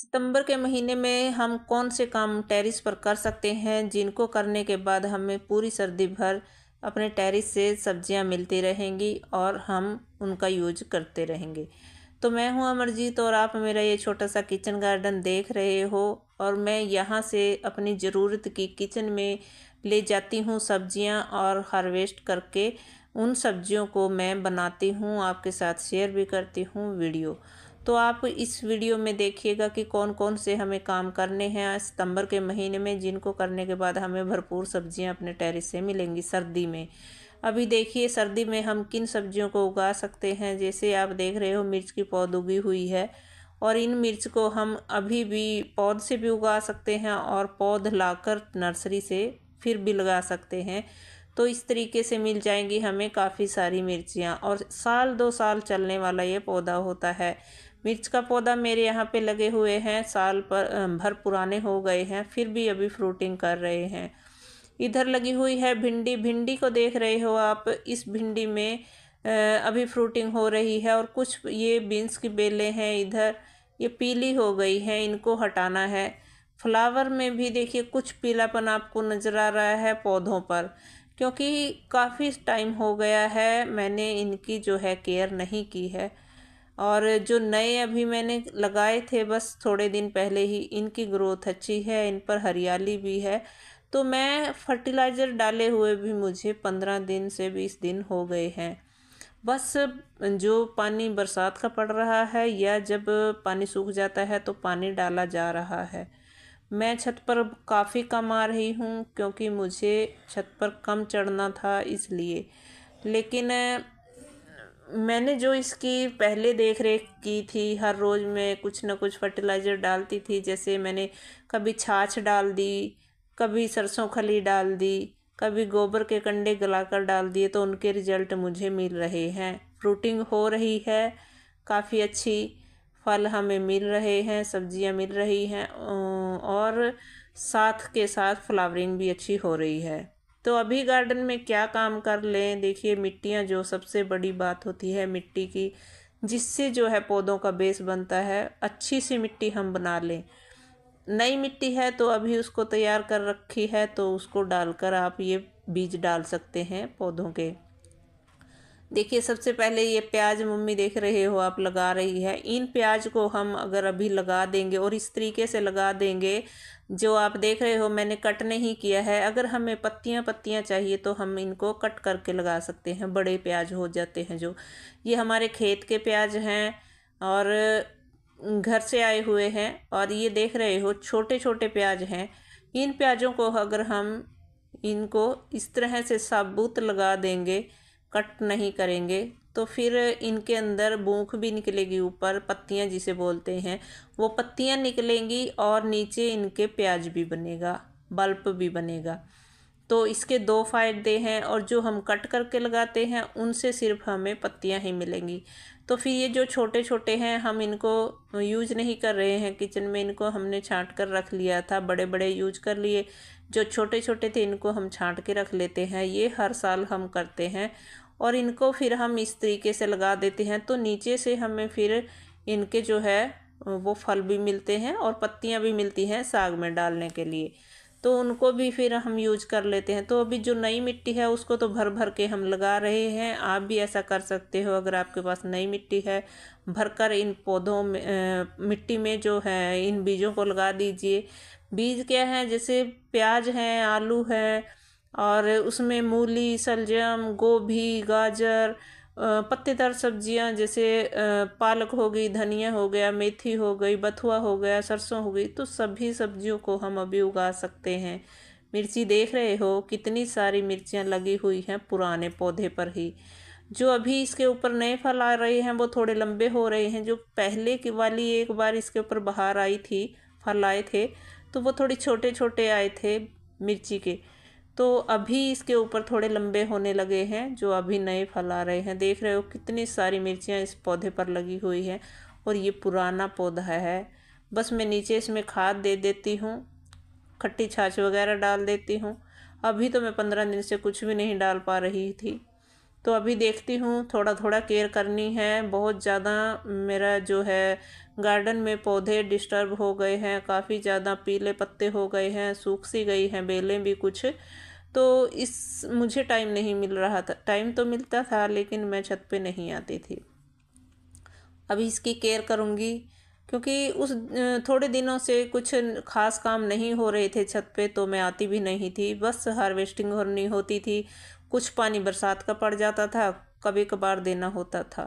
सितंबर के महीने में हम कौन से काम टेरिस पर कर सकते हैं जिनको करने के बाद हमें पूरी सर्दी भर अपने टेरिस से सब्जियां मिलती रहेंगी और हम उनका यूज करते रहेंगे तो मैं हूं अमरजीत और आप मेरा ये छोटा सा किचन गार्डन देख रहे हो और मैं यहाँ से अपनी ज़रूरत की किचन में ले जाती हूँ सब्जियाँ और हार्वेस्ट करके उन सब्जियों को मैं बनाती हूँ आपके साथ शेयर भी करती हूँ वीडियो तो आप इस वीडियो में देखिएगा कि कौन कौन से हमें काम करने हैं सितंबर के महीने में जिनको करने के बाद हमें भरपूर सब्जियां अपने टेरिस से मिलेंगी सर्दी में अभी देखिए सर्दी में हम किन सब्जियों को उगा सकते हैं जैसे आप देख रहे हो मिर्च की पौध उगी हुई है और इन मिर्च को हम अभी भी पौध से भी उगा सकते हैं और पौध लाकर नर्सरी से फिर भी लगा सकते हैं तो इस तरीके से मिल जाएंगी हमें काफ़ी सारी मिर्चियाँ और साल दो साल चलने वाला ये पौधा होता है मिर्च का पौधा मेरे यहाँ पे लगे हुए हैं साल पर भर पुराने हो गए हैं फिर भी अभी फ्रूटिंग कर रहे हैं इधर लगी हुई है भिंडी भिंडी को देख रहे हो आप इस भिंडी में अभी फ्रूटिंग हो रही है और कुछ ये बीन्स की बेलें हैं इधर ये पीली हो गई हैं इनको हटाना है फ्लावर में भी देखिए कुछ पीलापन आपको नज़र आ रहा है पौधों पर क्योंकि काफ़ी टाइम हो गया है मैंने इनकी जो है केयर नहीं की है और जो नए अभी मैंने लगाए थे बस थोड़े दिन पहले ही इनकी ग्रोथ अच्छी है इन पर हरियाली भी है तो मैं फर्टिलाइज़र डाले हुए भी मुझे पंद्रह दिन से बीस दिन हो गए हैं बस जो पानी बरसात का पड़ रहा है या जब पानी सूख जाता है तो पानी डाला जा रहा है मैं छत पर काफ़ी कम आ रही हूँ क्योंकि मुझे छत पर कम चढ़ना था इसलिए लेकिन मैंने जो इसकी पहले देख रेख की थी हर रोज़ मैं कुछ ना कुछ फर्टिलाइज़र डालती थी जैसे मैंने कभी छाछ डाल दी कभी सरसों खली डाल दी कभी गोबर के कंडे गलाकर डाल दिए तो उनके रिजल्ट मुझे मिल रहे हैं फ्रूटिंग हो रही है काफ़ी अच्छी फल हमें मिल रहे हैं सब्जियां मिल रही हैं और साथ के साथ फ्लावरिंग भी अच्छी हो रही है तो अभी गार्डन में क्या काम कर लें देखिए मिट्टियाँ जो सबसे बड़ी बात होती है मिट्टी की जिससे जो है पौधों का बेस बनता है अच्छी सी मिट्टी हम बना लें नई मिट्टी है तो अभी उसको तैयार कर रखी है तो उसको डालकर आप ये बीज डाल सकते हैं पौधों के देखिए सबसे पहले ये प्याज मम्मी देख रहे हो आप लगा रही है इन प्याज को हम अगर अभी लगा देंगे और इस तरीके से लगा देंगे जो आप देख रहे हो मैंने कट नहीं किया है अगर हमें पत्तियां पत्तियां चाहिए तो हम इनको कट करके लगा सकते हैं बड़े प्याज हो जाते हैं जो ये हमारे खेत के प्याज हैं और घर से आए हुए हैं और ये देख रहे हो छोटे छोटे प्याज हैं इन प्याजों को अगर हम इनको इस तरह से साबुत लगा देंगे कट नहीं करेंगे तो फिर इनके अंदर भूख भी निकलेगी ऊपर पत्तियाँ जिसे बोलते हैं वो पत्तियाँ निकलेंगी और नीचे इनके प्याज भी बनेगा बल्ब भी बनेगा तो इसके दो फ़ायदे हैं और जो हम कट करके लगाते हैं उनसे सिर्फ हमें पत्तियां ही मिलेंगी तो फिर ये जो छोटे छोटे हैं हम इनको यूज नहीं कर रहे हैं किचन में इनको हमने छांट कर रख लिया था बड़े बड़े यूज कर लिए जो छोटे छोटे थे इनको हम छांट के रख लेते हैं ये हर साल हम करते हैं और इनको फिर हम इस तरीके से लगा देते हैं तो नीचे से हमें फिर इनके जो है वो फल भी मिलते हैं और पत्तियां भी मिलती हैं साग में डालने के लिए तो उनको भी फिर हम यूज कर लेते हैं तो अभी जो नई मिट्टी है उसको तो भर भर के हम लगा रहे हैं आप भी ऐसा कर सकते हो अगर आपके पास नई मिट्टी है भर कर इन पौधों में मिट्टी में जो है इन बीजों को लगा दीजिए बीज क्या है जैसे प्याज हैं आलू है और उसमें मूली सलजम गोभी गाजर पत्तेदार सब्जियां जैसे पालक हो गई धनिया हो गया मेथी हो गई बथुआ हो गया सरसों हो गई तो सभी सब्जियों को हम अभी उगा सकते हैं मिर्ची देख रहे हो कितनी सारी मिर्चियाँ लगी हुई हैं पुराने पौधे पर ही जो अभी इसके ऊपर नए फल आ रहे हैं वो थोड़े लंबे हो रहे हैं जो पहले की वाली एक बार इसके ऊपर बाहर आई थी फल आए थे तो वो थोड़े छोटे छोटे आए थे मिर्ची के तो अभी इसके ऊपर थोड़े लंबे होने लगे हैं जो अभी नए फल आ रहे हैं देख रहे हो कितनी सारी मिर्चियाँ इस पौधे पर लगी हुई हैं और ये पुराना पौधा है बस मैं नीचे इसमें खाद दे देती हूँ खट्टी छाछ वगैरह डाल देती हूँ अभी तो मैं पंद्रह दिन से कुछ भी नहीं डाल पा रही थी तो अभी देखती हूँ थोड़ा थोड़ा केयर करनी है बहुत ज़्यादा मेरा जो है गार्डन में पौधे डिस्टर्ब हो गए हैं काफ़ी ज़्यादा पीले पत्ते हो गए हैं सूख सी गई हैं बेलें भी कुछ तो इस मुझे टाइम नहीं मिल रहा था टाइम तो मिलता था लेकिन मैं छत पे नहीं आती थी अभी इसकी केयर करूँगी क्योंकि उस थोड़े दिनों से कुछ खास काम नहीं हो रहे थे छत पे तो मैं आती भी नहीं थी बस हार्वेस्टिंग होनी होती थी कुछ पानी बरसात का पड़ जाता था कभी कभार देना होता था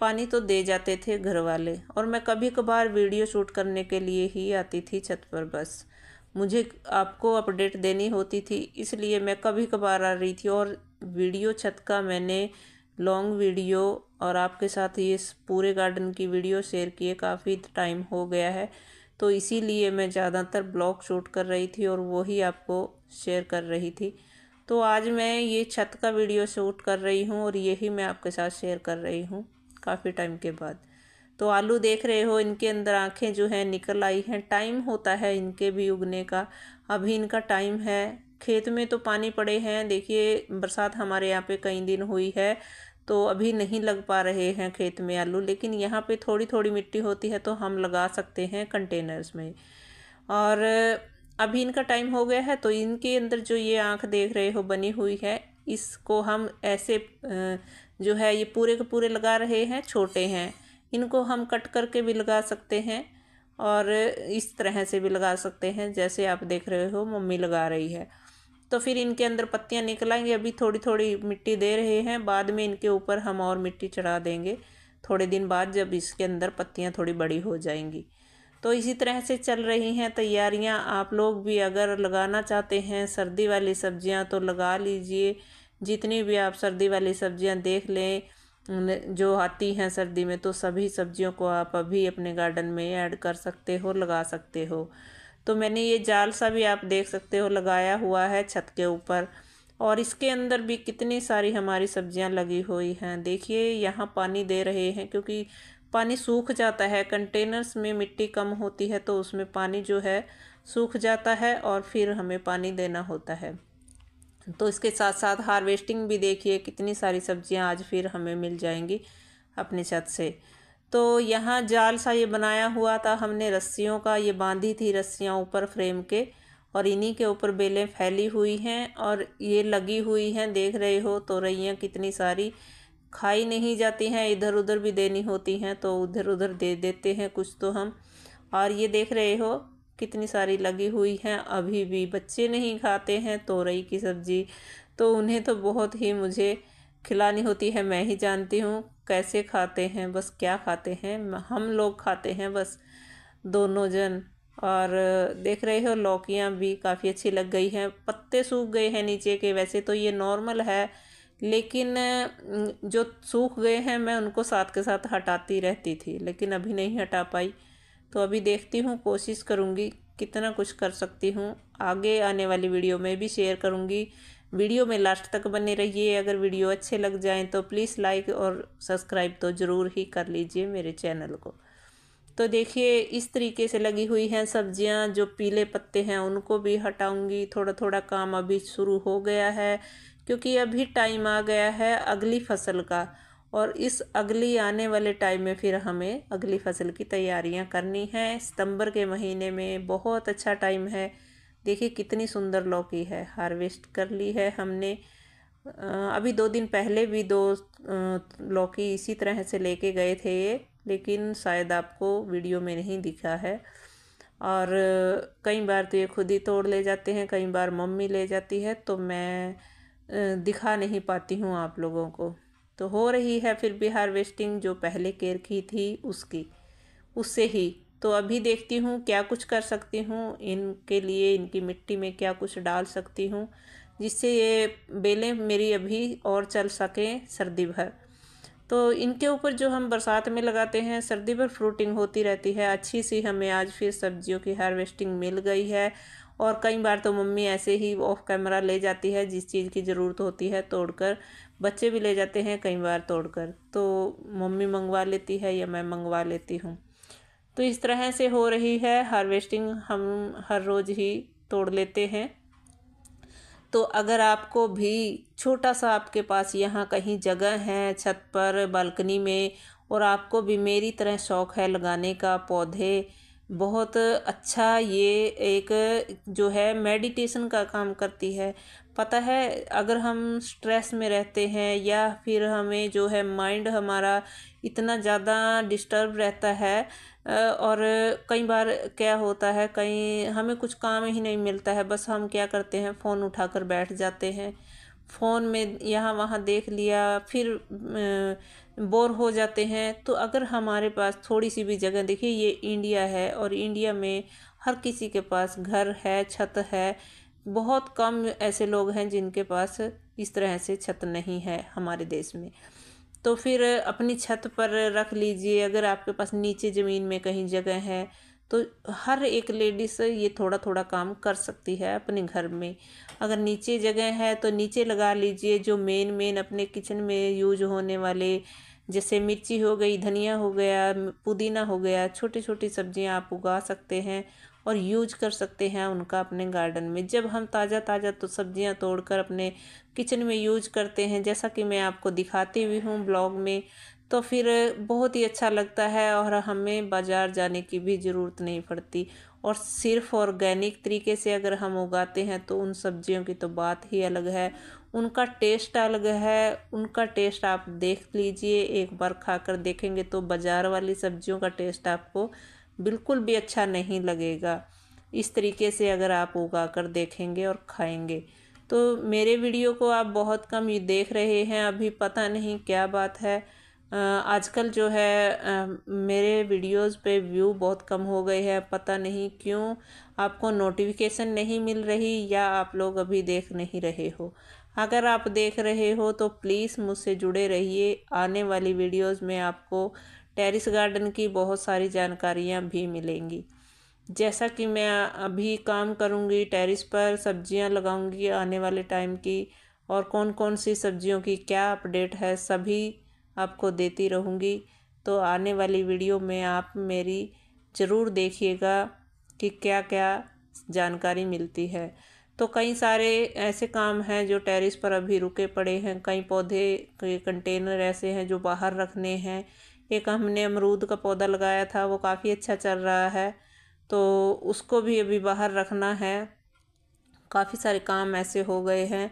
पानी तो दे जाते थे घर वाले और मैं कभी कभार वीडियो शूट करने के लिए ही आती थी छत पर बस मुझे आपको अपडेट देनी होती थी इसलिए मैं कभी कभार आ रही थी और वीडियो छत का मैंने लॉन्ग वीडियो और आपके साथ ये पूरे गार्डन की वीडियो शेयर किए काफ़ी टाइम हो गया है तो इसीलिए मैं ज़्यादातर ब्लॉग शूट कर रही थी और वही आपको शेयर कर रही थी तो आज मैं ये छत का वीडियो शूट कर रही हूँ और यही मैं आपके साथ शेयर कर रही हूँ काफ़ी टाइम के बाद तो आलू देख रहे हो इनके अंदर आँखें जो है निकल आई हैं टाइम होता है इनके भी उगने का अभी इनका टाइम है खेत में तो पानी पड़े हैं देखिए बरसात हमारे यहाँ पे कई दिन हुई है तो अभी नहीं लग पा रहे हैं खेत में आलू लेकिन यहाँ पे थोड़ी थोड़ी मिट्टी होती है तो हम लगा सकते हैं कंटेनर्स में और अभी इनका टाइम हो गया है तो इनके अंदर जो ये आँख देख रहे हो बनी हुई है इसको हम ऐसे जो है ये पूरे के पूरे लगा रहे हैं छोटे हैं इनको हम कट करके भी लगा सकते हैं और इस तरह से भी लगा सकते हैं जैसे आप देख रहे हो मम्मी लगा रही है तो फिर इनके अंदर पत्तियाँ आएंगी अभी थोड़ी थोड़ी मिट्टी दे रहे हैं बाद में इनके ऊपर हम और मिट्टी चढ़ा देंगे थोड़े दिन बाद जब इसके अंदर पत्तियाँ थोड़ी बड़ी हो जाएंगी तो इसी तरह से चल रही हैं तैयारियां आप लोग भी अगर लगाना चाहते हैं सर्दी वाली सब्जियां तो लगा लीजिए जितनी भी आप सर्दी वाली सब्जियां देख लें जो आती हैं सर्दी में तो सभी सब्जियों को आप अभी अपने गार्डन में ऐड कर सकते हो लगा सकते हो तो मैंने ये जाल सा भी आप देख सकते हो लगाया हुआ है छत के ऊपर और इसके अंदर भी कितनी सारी हमारी सब्जियां लगी हुई हैं देखिए यहाँ पानी दे रहे हैं क्योंकि पानी सूख जाता है कंटेनर्स में मिट्टी कम होती है तो उसमें पानी जो है सूख जाता है और फिर हमें पानी देना होता है तो इसके साथ साथ हार्वेस्टिंग भी देखिए कितनी सारी सब्जियां आज फिर हमें मिल जाएंगी अपनी छत से तो यहाँ जाल सा ये बनाया हुआ था हमने रस्सियों का ये बांधी थी रस्सियाँ ऊपर फ्रेम के और इन्हीं के ऊपर बेलें फैली हुई हैं और ये लगी हुई हैं देख रहे हो तो रैयाँ कितनी सारी खाई नहीं जाती हैं इधर उधर भी देनी होती हैं तो उधर उधर दे देते हैं कुछ तो हम और ये देख रहे हो कितनी सारी लगी हुई हैं अभी भी बच्चे नहीं खाते हैं तोरई की सब्ज़ी तो उन्हें तो बहुत ही मुझे खिलानी होती है मैं ही जानती हूँ कैसे खाते हैं बस क्या खाते हैं हम लोग खाते हैं बस दोनों जन और देख रहे हो लौकियाँ भी काफ़ी अच्छी लग गई हैं पत्ते सूख गए हैं नीचे के वैसे तो ये नॉर्मल है लेकिन जो सूख गए हैं मैं उनको साथ के साथ हटाती रहती थी लेकिन अभी नहीं हटा पाई तो अभी देखती हूँ कोशिश करूँगी कितना कुछ कर सकती हूँ आगे आने वाली वीडियो में भी शेयर करूँगी वीडियो में लास्ट तक बने रहिए अगर वीडियो अच्छे लग जाएँ तो प्लीज़ लाइक और सब्सक्राइब तो ज़रूर ही कर लीजिए मेरे चैनल को तो देखिए इस तरीके से लगी हुई हैं सब्जियां जो पीले पत्ते हैं उनको भी हटाऊंगी थोड़ा थोड़ा काम अभी शुरू हो गया है क्योंकि अभी टाइम आ गया है अगली फसल का और इस अगली आने वाले टाइम में फिर हमें अगली फसल की तैयारियां करनी है सितंबर के महीने में बहुत अच्छा टाइम है देखिए कितनी सुंदर लौकी है हार्वेस्ट कर ली है हमने अभी दो दिन पहले भी दो लौकी इसी तरह से लेके गए थे ये लेकिन शायद आपको वीडियो में नहीं दिखा है और कई बार तो ये खुद ही तोड़ ले जाते हैं कई बार मम्मी ले जाती है तो मैं दिखा नहीं पाती हूँ आप लोगों को तो हो रही है फिर भी हार्वेस्टिंग जो पहले केयर की थी उसकी उससे ही तो अभी देखती हूँ क्या कुछ कर सकती हूँ इनके लिए इनकी मिट्टी में क्या कुछ डाल सकती हूँ जिससे ये बेलें मेरी अभी और चल सकें सर्दी भर तो इनके ऊपर जो हम बरसात में लगाते हैं सर्दी पर फ्रूटिंग होती रहती है अच्छी सी हमें आज फिर सब्जियों की हार्वेस्टिंग मिल गई है और कई बार तो मम्मी ऐसे ही ऑफ कैमरा ले जाती है जिस चीज़ की ज़रूरत होती है तोड़कर बच्चे भी ले जाते हैं कई बार तोड़कर तो मम्मी मंगवा लेती है या मैं मंगवा लेती हूँ तो इस तरह से हो रही है हार्वेस्टिंग हम हर रोज़ ही तोड़ लेते हैं तो अगर आपको भी छोटा सा आपके पास यहाँ कहीं जगह है छत पर बालकनी में और आपको भी मेरी तरह शौक़ है लगाने का पौधे बहुत अच्छा ये एक जो है मेडिटेशन का काम करती है पता है अगर हम स्ट्रेस में रहते हैं या फिर हमें जो है माइंड हमारा इतना ज़्यादा डिस्टर्ब रहता है और कई बार क्या होता है कई हमें कुछ काम ही नहीं मिलता है बस हम क्या करते हैं फ़ोन उठा कर बैठ जाते हैं फ़ोन में यहाँ वहाँ देख लिया फिर बोर हो जाते हैं तो अगर हमारे पास थोड़ी सी भी जगह देखिए ये इंडिया है और इंडिया में हर किसी के पास घर है छत है बहुत कम ऐसे लोग हैं जिनके पास इस तरह से छत नहीं है हमारे देश में तो फिर अपनी छत पर रख लीजिए अगर आपके पास नीचे ज़मीन में कहीं जगह है तो हर एक लेडीस ये थोड़ा थोड़ा काम कर सकती है अपने घर में अगर नीचे जगह है तो नीचे लगा लीजिए जो मेन मेन अपने किचन में यूज होने वाले जैसे मिर्ची हो गई धनिया हो गया पुदीना हो गया छोटी छोटी सब्जियां आप उगा सकते हैं और यूज कर सकते हैं उनका अपने गार्डन में जब हम ताज़ा ताज़ा तो सब्जियां तोड़कर अपने किचन में यूज करते हैं जैसा कि मैं आपको दिखाती हुई हूँ ब्लॉग में तो फिर बहुत ही अच्छा लगता है और हमें बाज़ार जाने की भी ज़रूरत नहीं पड़ती और सिर्फ ऑर्गेनिक तरीके से अगर हम उगाते हैं तो उन सब्जियों की तो बात ही अलग है उनका टेस्ट अलग है उनका टेस्ट आप देख लीजिए एक बार खाकर देखेंगे तो बाज़ार वाली सब्जियों का टेस्ट आपको बिल्कुल भी अच्छा नहीं लगेगा इस तरीके से अगर आप उगा कर देखेंगे और खाएंगे तो मेरे वीडियो को आप बहुत कम देख रहे हैं अभी पता नहीं क्या बात है आजकल जो है मेरे वीडियोस पे व्यू बहुत कम हो गए हैं पता नहीं क्यों आपको नोटिफिकेशन नहीं मिल रही या आप लोग अभी देख नहीं रहे हो अगर आप देख रहे हो तो प्लीज़ मुझसे जुड़े रहिए आने वाली वीडियोस में आपको टेरिस गार्डन की बहुत सारी जानकारियाँ भी मिलेंगी जैसा कि मैं अभी काम करूँगी टेरिस पर सब्जियाँ लगाऊँगी आने वाले टाइम की और कौन कौन सी सब्जियों की क्या अपडेट है सभी आपको देती रहूँगी तो आने वाली वीडियो में आप मेरी ज़रूर देखिएगा कि क्या क्या जानकारी मिलती है तो कई सारे ऐसे काम हैं जो टेरिस पर अभी रुके पड़े हैं कई पौधे के कंटेनर ऐसे हैं जो बाहर रखने हैं एक हमने अमरूद का पौधा लगाया था वो काफ़ी अच्छा चल रहा है तो उसको भी अभी बाहर रखना है काफ़ी सारे काम ऐसे हो गए हैं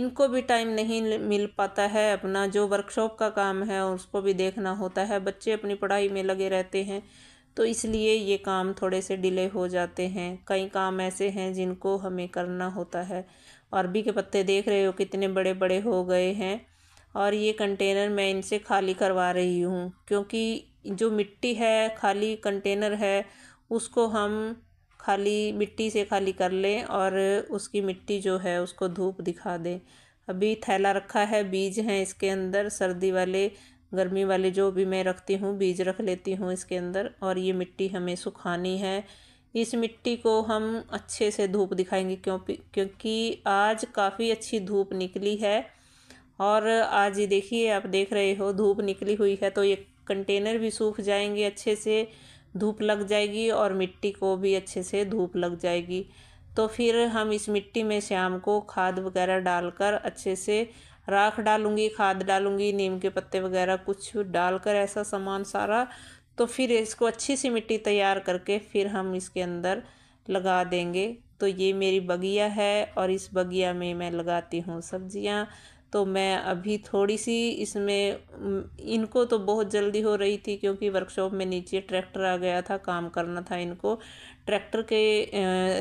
इनको भी टाइम नहीं मिल पाता है अपना जो वर्कशॉप का काम है उसको भी देखना होता है बच्चे अपनी पढ़ाई में लगे रहते हैं तो इसलिए ये काम थोड़े से डिले हो जाते हैं कई काम ऐसे हैं जिनको हमें करना होता है अरबी के पत्ते देख रहे हो कितने बड़े बड़े हो गए हैं और ये कंटेनर मैं इनसे खाली करवा रही हूँ क्योंकि जो मिट्टी है खाली कंटेनर है उसको हम खाली मिट्टी से खाली कर लें और उसकी मिट्टी जो है उसको धूप दिखा दें अभी थैला रखा है बीज हैं इसके अंदर सर्दी वाले गर्मी वाले जो भी मैं रखती हूँ बीज रख लेती हूँ इसके अंदर और ये मिट्टी हमें सुखानी है इस मिट्टी को हम अच्छे से धूप दिखाएंगे क्यों क्योंकि आज काफ़ी अच्छी धूप निकली है और आज देखिए आप देख रहे हो धूप निकली हुई है तो ये कंटेनर भी सूख जाएंगे अच्छे से धूप लग जाएगी और मिट्टी को भी अच्छे से धूप लग जाएगी तो फिर हम इस मिट्टी में शाम को खाद वगैरह डालकर अच्छे से राख डालूंगी खाद डालूंगी नीम के पत्ते वगैरह कुछ डालकर ऐसा सामान सारा तो फिर इसको अच्छी सी मिट्टी तैयार करके फिर हम इसके अंदर लगा देंगे तो ये मेरी बगिया है और इस बगिया में मैं लगाती हूँ सब्जियाँ तो मैं अभी थोड़ी सी इसमें इनको तो बहुत जल्दी हो रही थी क्योंकि वर्कशॉप में नीचे ट्रैक्टर आ गया था काम करना था इनको ट्रैक्टर के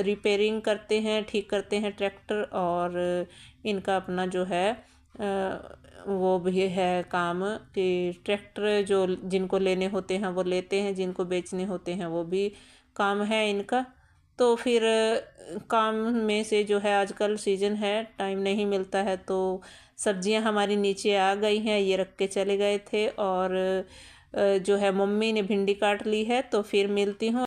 रिपेयरिंग करते हैं ठीक करते हैं ट्रैक्टर और इनका अपना जो है वो भी है काम कि ट्रैक्टर जो जिनको लेने होते हैं वो लेते हैं जिनको बेचने होते हैं वो भी काम है इनका तो फिर काम में से जो है आजकल सीज़न है टाइम नहीं मिलता है तो सब्जियां हमारी नीचे आ गई हैं ये रख के चले गए थे और जो है मम्मी ने भिंडी काट ली है तो फिर मिलती हूँ